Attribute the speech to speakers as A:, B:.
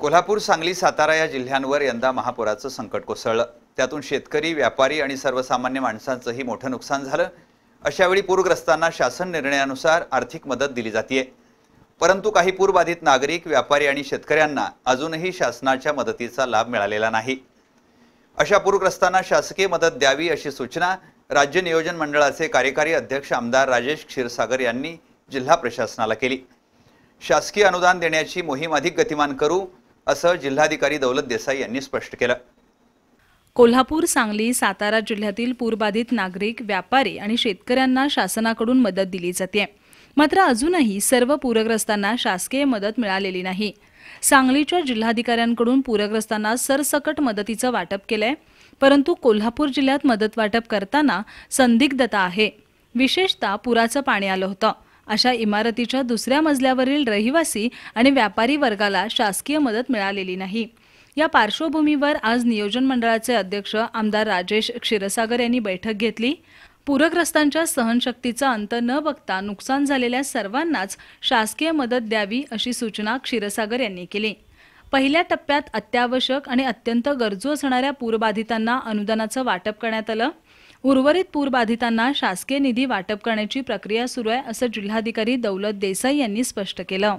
A: कोल्हापूर सांगली सातारा या जिल्ह्यांवर यंदा महापुराचं संकट कोसळलं त्यातून शेतकरी व्यापारी आणि सर्वसामान्य माणसांचंही मोठं नुकसान झालं अशावेळी पूरग्रस्तांना शासन निर्णयानुसार आर्थिक मदत दिली जाते परंतु काही पूरबाधित नागरिक व्यापारी आणि शेतकऱ्यांना अजूनही शासनाच्या मदतीचा लाभ मिळालेला नाही अशा पूरग्रस्तांना शासकीय मदत द्यावी अशी सूचना राज्य नियोजन मंडळाचे कार्यकारी अध्यक्ष आमदार राजेश क्षीरसागर यांनी जिल्हा प्रशासनाला केली शासकीय अनुदान देण्याची मोहीम अधिक गतिमान करू असं जिल्हाधिकारी दौलत देसाई यांनी स्पष्ट केलं
B: कोल्हापूर सांगली सातारा जिल्ह्यातील पूरबाधित नागरिक व्यापारी आणि शेतकऱ्यांना शासनाकडून मदत दिली जाते मात्र अजूनही सर्व पूरग्रस्तांना शासकीय मदत मिळालेली नाही सांगलीच्या जिल्हाधिकाऱ्यांकडून पूरग्रस्तांना सरसकट मदतीचं वाटप केलंय परंतु कोल्हापूर जिल्ह्यात मदत वाटप करताना संदिग्धता आहे विशेषतः पुराचं पाणी आलं होतं अशा इमारतीच्या दुसऱ्या मजल्यावरील रहिवासी आणि व्यापारी वर्गाला शासकीय मदत मिळालेली नाही या पार्श्वभूमीवर आज नियोजन मंडळाचे अध्यक्ष आमदार राजेश क्षीरसागर यांनी बैठक घेतली पूरग्रस्तांच्या सहनशक्तीचा अंत न बघता नुकसान झालेल्या सर्वांनाच शासकीय मदत द्यावी अशी सूचना क्षीरसागर यांनी केली पहिल्या टप्प्यात अत्यावश्यक आणि अत्यंत गरजू असणाऱ्या पूरबाधितांना अनुदानाचं वाटप करण्यात आलं उर्वरित पूरबाधितांना शासकीय निधी वाटप करण्याची प्रक्रिया सुरू आहे असं जिल्हाधिकारी दौलत देसाई यांनी स्पष्ट केलं